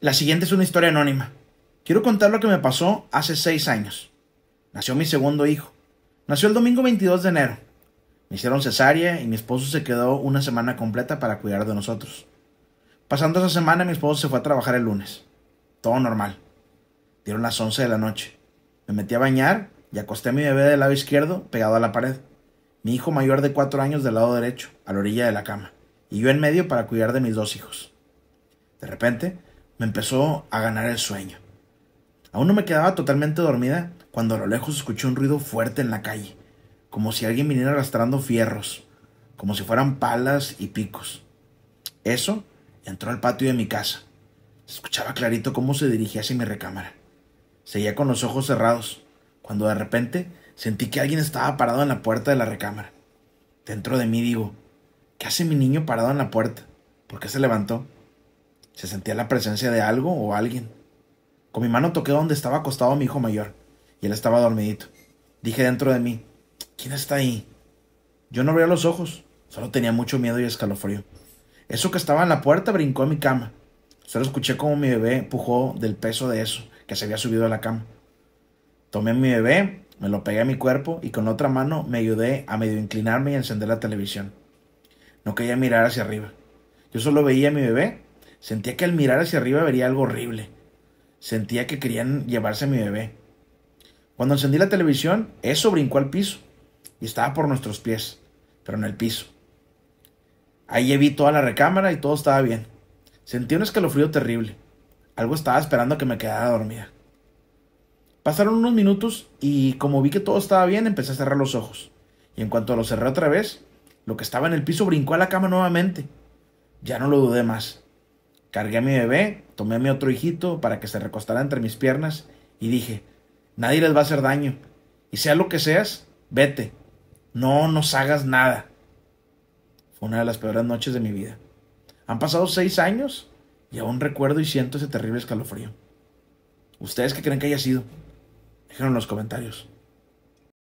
La siguiente es una historia anónima. Quiero contar lo que me pasó hace seis años. Nació mi segundo hijo. Nació el domingo 22 de enero. Me hicieron cesárea y mi esposo se quedó una semana completa para cuidar de nosotros. Pasando esa semana, mi esposo se fue a trabajar el lunes. Todo normal. Dieron las 11 de la noche. Me metí a bañar y acosté a mi bebé del lado izquierdo pegado a la pared. Mi hijo mayor de cuatro años del lado derecho, a la orilla de la cama. Y yo en medio para cuidar de mis dos hijos. De repente, me empezó a ganar el sueño. Aún no me quedaba totalmente dormida cuando a lo lejos escuché un ruido fuerte en la calle, como si alguien viniera arrastrando fierros, como si fueran palas y picos. Eso entró al patio de mi casa. Escuchaba clarito cómo se dirigía hacia mi recámara. Seguía con los ojos cerrados, cuando de repente sentí que alguien estaba parado en la puerta de la recámara. Dentro de mí digo, ¿qué hace mi niño parado en la puerta? ¿Por qué se levantó? Se sentía la presencia de algo o alguien. Con mi mano toqué donde estaba acostado mi hijo mayor, y él estaba dormidito. Dije dentro de mí, ¿quién está ahí? Yo no abría los ojos, solo tenía mucho miedo y escalofrío. Eso que estaba en la puerta brincó en mi cama. Solo escuché cómo mi bebé empujó del peso de eso que se había subido a la cama. Tomé a mi bebé, me lo pegué a mi cuerpo y con otra mano me ayudé a medio inclinarme y encender la televisión. No quería mirar hacia arriba. Yo solo veía a mi bebé Sentía que al mirar hacia arriba vería algo horrible. Sentía que querían llevarse a mi bebé. Cuando encendí la televisión, eso brincó al piso y estaba por nuestros pies, pero en el piso. Ahí vi toda la recámara y todo estaba bien. Sentí un escalofrío terrible. Algo estaba esperando que me quedara dormida. Pasaron unos minutos y como vi que todo estaba bien, empecé a cerrar los ojos. Y en cuanto lo cerré otra vez, lo que estaba en el piso brincó a la cama nuevamente. Ya no lo dudé más. Cargué a mi bebé, tomé a mi otro hijito para que se recostara entre mis piernas y dije, nadie les va a hacer daño. Y sea lo que seas, vete. No nos hagas nada. Fue una de las peores noches de mi vida. Han pasado seis años y aún recuerdo y siento ese terrible escalofrío. ¿Ustedes qué creen que haya sido? Déjenlo en los comentarios.